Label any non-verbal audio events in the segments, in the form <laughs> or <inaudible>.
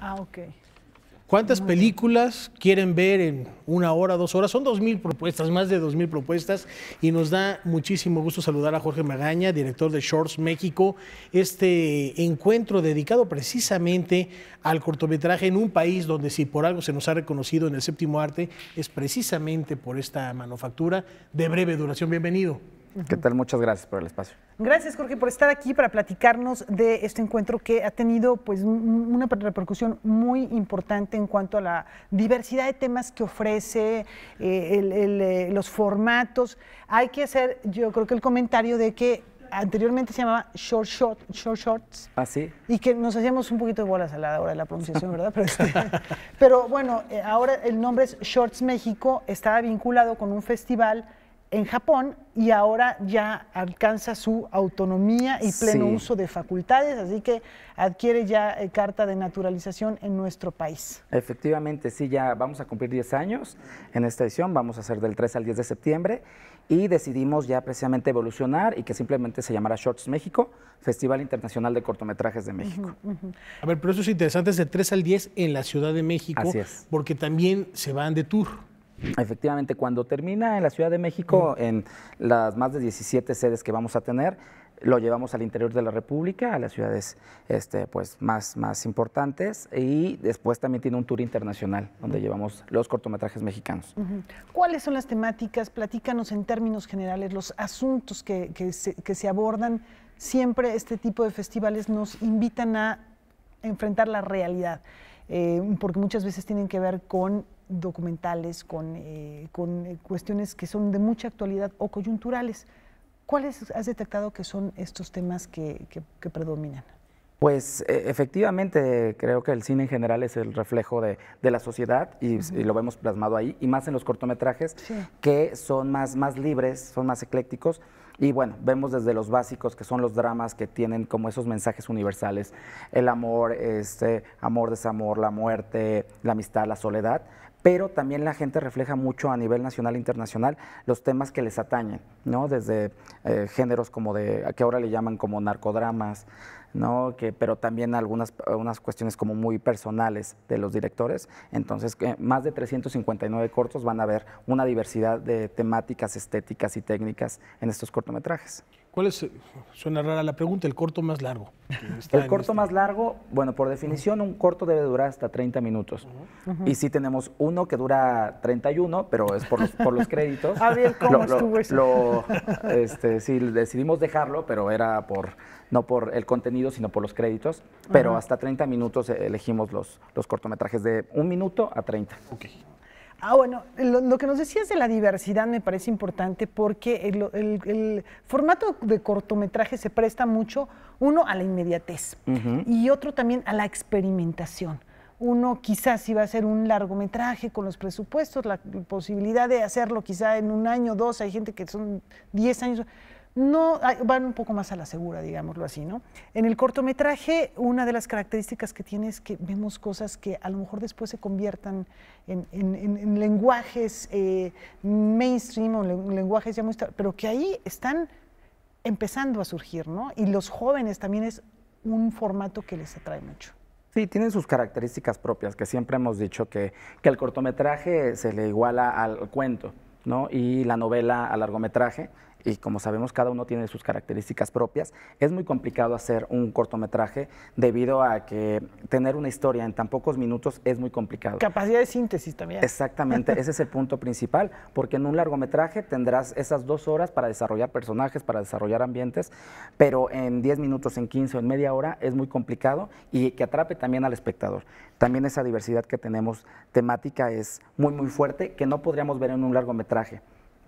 Ah, ok. ¿Cuántas películas quieren ver en una hora, dos horas? Son dos mil propuestas, más de dos mil propuestas, y nos da muchísimo gusto saludar a Jorge Magaña, director de Shorts México, este encuentro dedicado precisamente al cortometraje en un país donde si por algo se nos ha reconocido en el séptimo arte, es precisamente por esta manufactura de breve duración. Bienvenido. ¿Qué tal? Muchas gracias por el espacio. Gracias, Jorge, por estar aquí para platicarnos de este encuentro que ha tenido pues una repercusión muy importante en cuanto a la diversidad de temas que ofrece, eh, eh, los formatos. Hay que hacer, yo creo que el comentario de que anteriormente se llamaba Short Short Shorts. Ah, sí. Y que nos hacíamos un poquito de bolas a la hora de la pronunciación, ¿verdad? Pero, este, <laughs> pero bueno, eh, ahora el nombre es Shorts México, estaba vinculado con un festival en Japón y ahora ya alcanza su autonomía y pleno uso de facultades, así que adquiere ya eh, carta de naturalización en nuestro país. Efectivamente, sí, ya vamos a cumplir 10 años en esta edición, vamos a hacer del 3 al 10 de septiembre y decidimos ya precisamente evolucionar y que simplemente se llamará Shorts México, Festival Internacional de Cortometrajes de México. A ver, pero eso es interesante, es del 3 al 10 en la Ciudad de México, porque también se van de tour. Efectivamente, cuando termina en la Ciudad de México, en las más de 17 sedes que vamos a tener, lo llevamos al interior de la República, a las ciudades este, pues, más, más importantes, y después también tiene un tour internacional donde llevamos los cortometrajes mexicanos. ¿Cuáles son las temáticas? Platícanos en términos generales los asuntos que, que, se, abordan. Siempre este tipo de festivales nos invitan a enfrentar la realidad, eh, porque muchas veces tienen que ver con documentales, con, eh, con eh, cuestiones que son de mucha actualidad o coyunturales. ¿Cuáles has detectado que son estos temas que, que, predominan? Pues e, efectivamente, creo que el cine en general es el reflejo de, de la sociedad y, lo vemos plasmado ahí, y más en los cortometrajes que son más, más libres, son más eclécticos. Y bueno, vemos desde los básicos que son los dramas que tienen como esos mensajes universales, el amor, este amor, desamor, la muerte, la amistad, la soledad, pero también la gente refleja mucho a nivel nacional e internacional los temas que les atañen, ¿no? Desde eh, géneros como de, que ahora le llaman como narcodramas, ¿no? pero también algunas cuestiones como muy personales de los directores. Entonces, eh, más de 359 cortos van a ver una diversidad de temáticas, estéticas y técnicas en estos cortometrajes. ¿Cuál es, suena rara la pregunta, el corto más largo? <laughs> El corto este. más largo, bueno, por definición un corto debe durar hasta 30 minutos. Y sí tenemos uno que dura 31, pero es por los, créditos. Ah, <laughs> bien, ¿cómo estuvo eso? Este, sí, decidimos dejarlo, pero era por no por el contenido, sino por los créditos. Pero hasta 30 minutos elegimos los, cortometrajes de un minuto a 30. Ok. Ah, bueno, lo, que nos decías de la diversidad me parece importante porque el, formato de cortometraje se presta mucho, uno, a la inmediatez y otro también a la experimentación uno quizás iba a hacer un largometraje con los presupuestos, la posibilidad de hacerlo quizá en un año, dos, hay gente que son diez años, van un poco más a la segura, digámoslo así, ¿no? En el cortometraje, una de las características que tiene es que vemos cosas que a lo mejor después se conviertan en, lenguajes eh, mainstream o lenguajes ya muy... pero que ahí están empezando a surgir, ¿no? Y los jóvenes también es un formato que les atrae mucho. Sí, tienen sus características propias, que siempre hemos dicho que, que el cortometraje se le iguala al cuento, ¿no? Y la novela al largometraje y como sabemos cada uno tiene sus características propias. Es muy complicado hacer un cortometraje debido a que tener una historia en tan pocos minutos es muy complicado. Capacidad de síntesis también. Exactamente, ese es el punto principal, porque en un largometraje tendrás esas dos horas para desarrollar personajes, para desarrollar ambientes, pero en 10 minutos, en 15 o en media hora es muy complicado y que atrape también al espectador. También esa diversidad que tenemos temática es muy, muy fuerte, que no podríamos ver en un largometraje.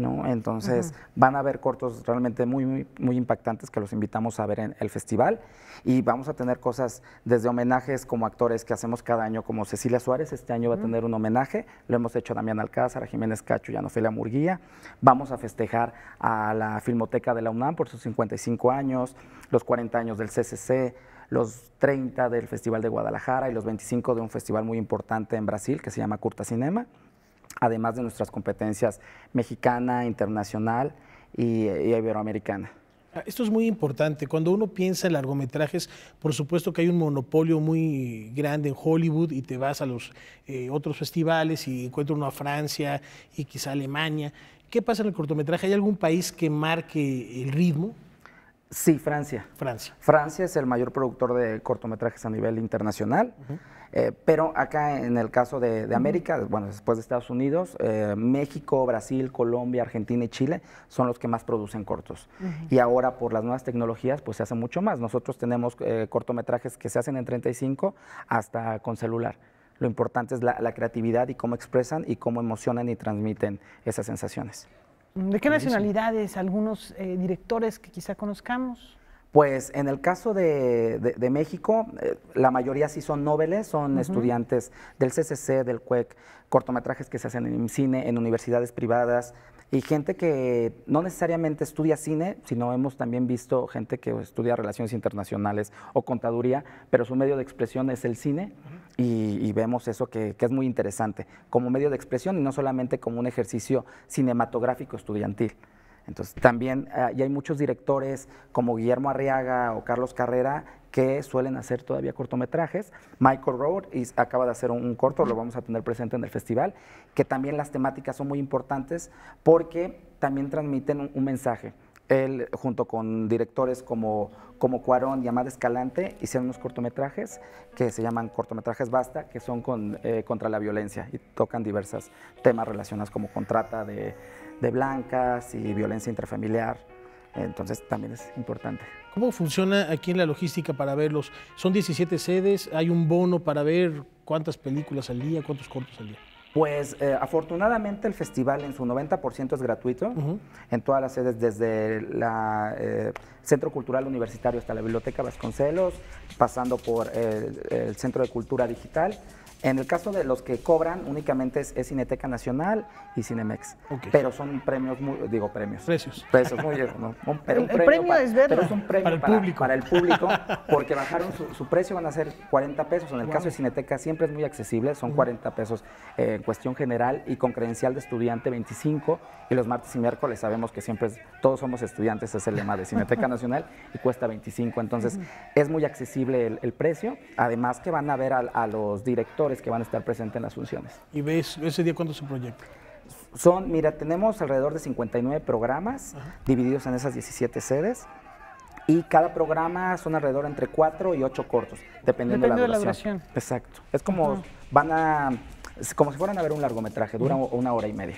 ¿no? Entonces van a haber cortos realmente muy, muy, impactantes que los invitamos a ver en el festival y vamos a tener cosas desde homenajes como actores que hacemos cada año, como Cecilia Suárez, este año va a tener un homenaje, lo hemos hecho a Damián Alcázar, a Jiménez Cacho y a Nofelia Murguía, vamos a festejar a la Filmoteca de la UNAM por sus 55 años, los 40 años del CCC, los 30 del Festival de Guadalajara y los 25 de un festival muy importante en Brasil que se llama Curta Cinema además de nuestras competencias mexicana, internacional y, eh, iberoamericana. Ah, esto es muy importante. Cuando uno piensa en largometrajes, por supuesto que hay un monopolio muy grande en Hollywood y te vas a los eh, otros festivales y encuentras uno a Francia y quizá Alemania. ¿Qué pasa en el cortometraje? ¿Hay algún país que marque el ritmo? Sí, Francia. Francia. Francia es el mayor productor de cortometrajes a nivel internacional. Eh, pero acá en el caso de, América, bueno, después de Estados Unidos, eh, México, Brasil, Colombia, Argentina y Chile son los que más producen cortos. Y ahora por las nuevas tecnologías, pues se hace mucho más. Nosotros tenemos eh, cortometrajes que se hacen en 35 hasta con celular. Lo importante es la, la creatividad y cómo expresan y cómo emocionan y transmiten esas sensaciones. ¿De qué nacionalidades algunos directores que quizá conozcamos? Pues en el caso de, México, eh, la mayoría sí son noveles, son estudiantes del CCC, del CUEC, e cortometrajes que se hacen en cine, en universidades privadas, y gente que no necesariamente estudia cine, sino hemos también visto gente que estudia relaciones internacionales o contaduría, pero su medio de expresión es el cine y, vemos eso que, es muy interesante como medio de expresión y no solamente como un ejercicio cinematográfico estudiantil. Entonces también eh, hay muchos directores como Guillermo Arriaga o Carlos Carrera que suelen hacer todavía cortometrajes. Michael Road acaba de hacer un, corto, lo vamos a tener presente en el festival, que también las temáticas son muy importantes porque también transmiten un, mensaje. Él, junto con directores como, como Cuarón y Amada Escalante, hicieron unos cortometrajes que se llaman cortometrajes basta, que son con, eh, contra la violencia y tocan diversos temas relacionados como contrata de de blancas y violencia intrafamiliar. Entonces también es importante. ¿Cómo funciona aquí en la logística para verlos? Son 17 sedes, hay un bono para ver cuántas películas al día, cuántos cortos al día. Pues eh, afortunadamente el festival en su 90% es gratuito, en todas las sedes, desde el eh, Centro Cultural Universitario hasta la Biblioteca Vasconcelos, pasando por eh, el Centro de Cultura Digital. En el caso de los que cobran, únicamente es, Cineteca Nacional y Cinemex. Pero son premios, muy, digo premios. Precios. Precios, muy no, el, premio, es verlo. Pero es un premio para el, público. Para el público, <laughs> porque bajaron su, precio, van a ser 40 pesos. En el caso de Cineteca siempre es muy accesible, son 40 pesos eh, en cuestión general y con credencial de estudiante 25. Y los martes y miércoles sabemos que siempre todos somos estudiantes, es el lema de Cineteca <laughs> Nacional y cuesta 25. Entonces es muy accesible el, precio. Además que van a ver a los directores que van a estar presentes en las funciones. ¿Y ves ese día cuándo se proyecta? Son, mira, tenemos alrededor de 59 programas divididos en esas 17 sedes. Y cada programa son alrededor entre 4 y 8 cortos, dependiendo, de, la duración. Exacto. Es como van a como si fueran a ver un largometraje, dura una hora y media.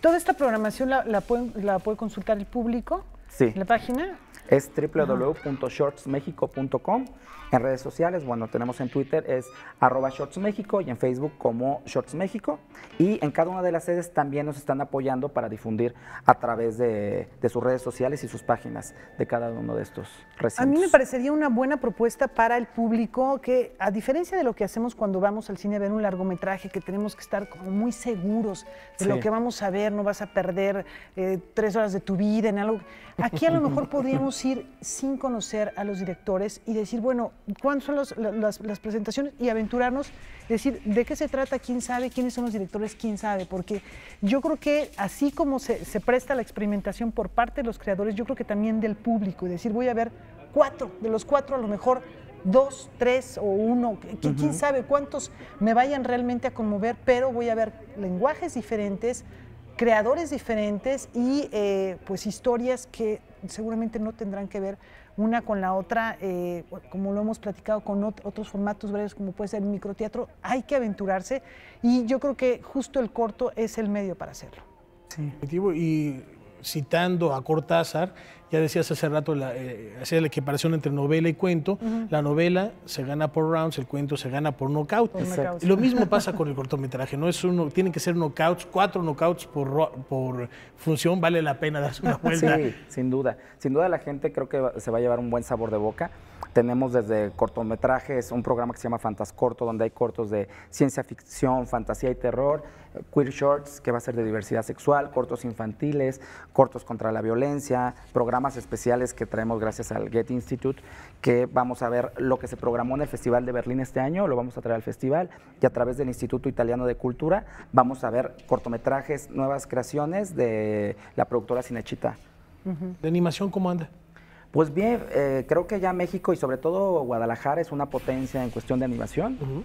Toda esta programación la, puede, consultar el público. Sí. ¿La página? Es www.shortsmexico.com. En redes sociales, bueno, tenemos en Twitter es arroba Shorts y en Facebook como Shorts México. Y en cada una de las sedes también nos están apoyando para difundir a través de, sus redes sociales y sus páginas de cada uno de estos recintos. A mí me parecería una buena propuesta para el público que, a diferencia de lo que hacemos cuando vamos al cine a ver un largometraje, que tenemos que estar como muy seguros de lo que vamos a ver, no vas a perder eh, tres horas de tu vida en algo. Aquí a lo mejor podríamos ir sin conocer a los directores y decir, bueno, ¿cuántas son las, presentaciones? Y aventurarnos, decir, ¿de qué se trata? ¿Quién sabe? ¿Quiénes son los directores? ¿Quién sabe? Porque yo creo que así como se, presta la experimentación por parte de los creadores, yo creo que también del público. Y decir, voy a ver cuatro, de los cuatro a lo mejor dos, tres o uno, quién sabe cuántos me vayan realmente a conmover, pero voy a ver lenguajes diferentes, creadores diferentes y eh, pues historias que seguramente no tendrán que ver una con la otra, eh, como lo hemos platicado con otros formatos breves como puede ser microteatro, hay que aventurarse y yo creo que justo el corto es el medio para hacerlo. Sí. Y citando a Cortázar, ya decías hace rato, eh, hacía la equiparación entre novela y cuento, la novela se gana por rounds, el cuento se gana por knockout. lo mismo pasa con el cortometraje, no es uno, tienen que ser knockouts, cuatro knockouts por, por función, vale la pena darse una <laughs> vuelta. Sí, sin duda, sin duda la gente creo que se va a llevar un buen sabor de boca. Tenemos desde cortometrajes un programa que se llama Fantascorto, donde hay cortos de ciencia ficción, fantasía y terror queer shorts, que va a ser de diversidad sexual, cortos infantiles, cortos contra la violencia, programas especiales que traemos gracias al Get Institute, que vamos a ver lo que se programó en el Festival de Berlín este año, lo vamos a traer al festival, y a través del Instituto Italiano de Cultura vamos a ver cortometrajes, nuevas creaciones de la productora Cinechita. ¿De animación cómo anda? Pues bien, eh, creo que ya México y sobre todo Guadalajara es una potencia en cuestión de animación.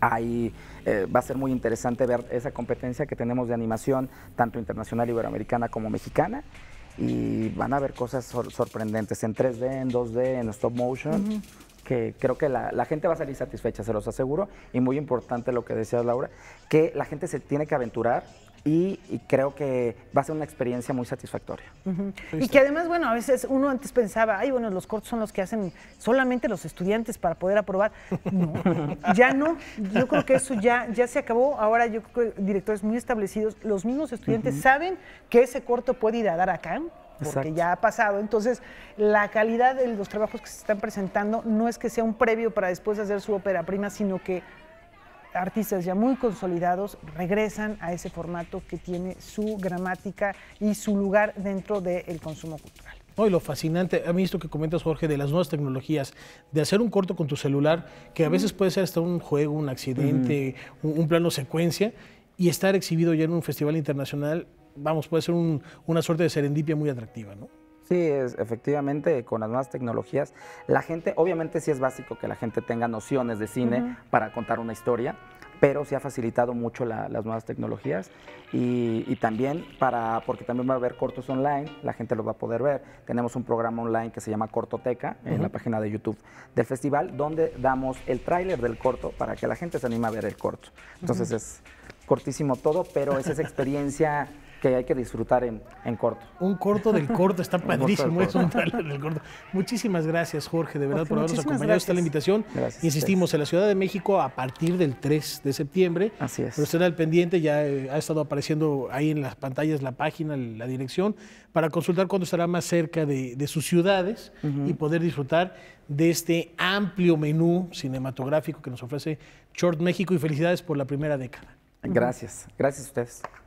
Ahí eh, va a ser muy interesante ver esa competencia que tenemos de animación, tanto internacional iberoamericana como mexicana. Y van a haber cosas sorprendentes en 3D, en 2D, en stop motion. que creo que la, la, gente va a salir satisfecha, se los aseguro. Y muy importante lo que decías, Laura, que la gente se tiene que aventurar y, creo que va a ser una experiencia muy satisfactoria. Y que además, bueno, a veces uno antes pensaba, ay, bueno, los cortos son los que hacen solamente los estudiantes para poder aprobar. <laughs> ya no. Yo creo que eso ya, ya se acabó. Ahora yo creo que directores muy establecidos, los mismos estudiantes saben que ese corto puede ir a dar acá porque ya ha pasado. Entonces, la calidad de los trabajos que se están presentando no es que sea un previo para después hacer su ópera prima, sino que artistas ya muy consolidados regresan a ese formato que tiene su gramática y su lugar dentro del consumo cultural. hoy lo fascinante, a mí esto que comentas, Jorge, de las nuevas tecnologías, de hacer un corto con tu celular, que a veces puede ser hasta un juego, un accidente, un, plano secuencia, y estar exhibido ya en un festival internacional, vamos, puede ser una suerte de serendipia muy atractiva, ¿no? Sí, es, efectivamente, con las nuevas tecnologías, la gente, obviamente sí es básico que la gente tenga nociones de cine para contar una historia, pero sí ha facilitado mucho las nuevas tecnologías y, también para, porque también va a haber cortos online, la gente los va a poder ver. Tenemos un programa online que se llama Cortoteca en la página de YouTube del festival, donde damos el tráiler del corto para que la gente se anime a ver el corto. Entonces es cortísimo todo, pero es esa experiencia que hay que disfrutar en, corto. Un corto del corto, está <laughs> padrísimo eso, Muchísimas gracias, Jorge, de verdad, por habernos acompañado. Está la invitación. Insistimos, en la Ciudad de México a partir del 3 de septiembre. Así es. Pero será al pendiente, ya eh, ha estado apareciendo ahí en las pantallas la página, la dirección, para consultar cuándo estará más cerca de, sus ciudades y poder disfrutar de este amplio menú cinematográfico que nos ofrece Short México y felicidades por la primera década. Gracias, gracias a ustedes.